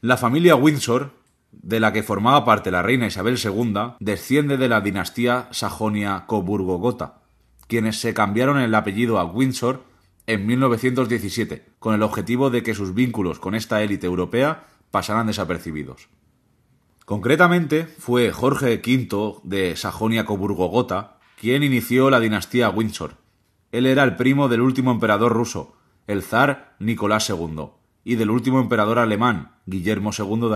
La familia Windsor, de la que formaba parte la reina Isabel II, desciende de la dinastía Sajonia-Coburgo-Gotha, quienes se cambiaron el apellido a Windsor en 1917, con el objetivo de que sus vínculos con esta élite europea pasaran desapercibidos. Concretamente, fue Jorge V de Sajonia-Coburgo-Gotha quien inició la dinastía Windsor. Él era el primo del último emperador ruso, el zar Nicolás II y del último emperador alemán, Guillermo II